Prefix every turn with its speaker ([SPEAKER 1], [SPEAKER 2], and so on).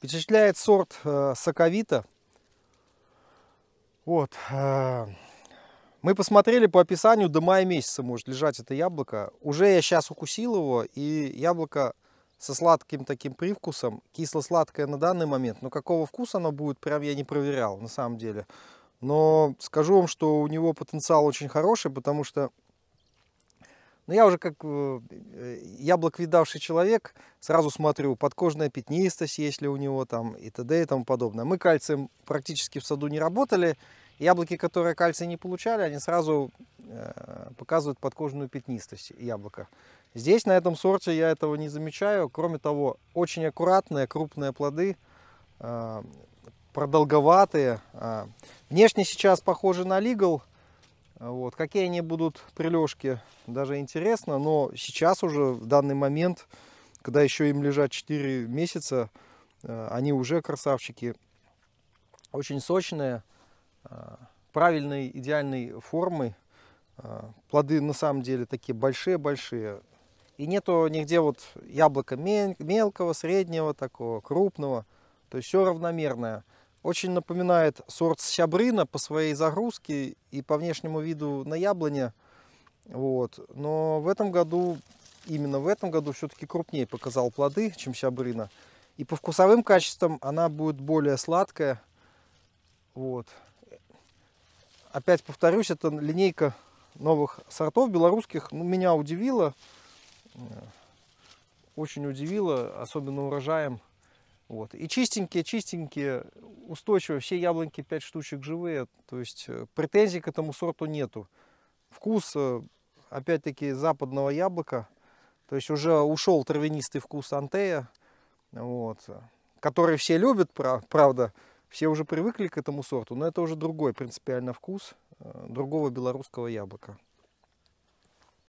[SPEAKER 1] Впечатляет сорт э, соковита. Вот. Э, мы посмотрели по описанию, до мая месяца может лежать это яблоко. Уже я сейчас укусил его, и яблоко со сладким таким привкусом, кисло-сладкое на данный момент. Но какого вкуса оно будет, прям я не проверял на самом деле. Но скажу вам, что у него потенциал очень хороший, потому что но ну, я уже как э, яблок видавший человек, сразу смотрю, подкожная пятнистость, есть ли у него там и т.д. и тому подобное. Мы кальцием практически в саду не работали. Яблоки, которые кальций не получали, они сразу э, показывают подкожную пятнистость яблока. Здесь на этом сорте я этого не замечаю. Кроме того, очень аккуратные крупные плоды, э, продолговатые. Внешне сейчас похожи на лигал, вот. Какие они будут прилежки, даже интересно, но сейчас уже в данный момент, когда еще им лежат 4 месяца, э, они уже красавчики. Очень сочные, э, правильной, идеальной формы. Э, плоды на самом деле такие большие-большие. И нету нигде вот яблока мелкого, среднего, такого крупного. То есть все равномерное. Очень напоминает сорт Сябрина по своей загрузке и по внешнему виду на яблоне. Вот. Но в этом году, именно в этом году, все-таки крупнее показал плоды, чем Сябрина. И по вкусовым качествам она будет более сладкая. Вот. Опять повторюсь, это линейка новых сортов белорусских. Ну, меня удивило, э, очень удивило, особенно урожаем вот. И чистенькие-чистенькие, устойчивые, все яблоньки 5 штучек живые, то есть э, претензий к этому сорту нету. Вкус, э, опять-таки, западного яблока, то есть уже ушел травянистый вкус антея, вот, который все любят, правда, все уже привыкли к этому сорту, но это уже другой принципиально вкус э, другого белорусского яблока.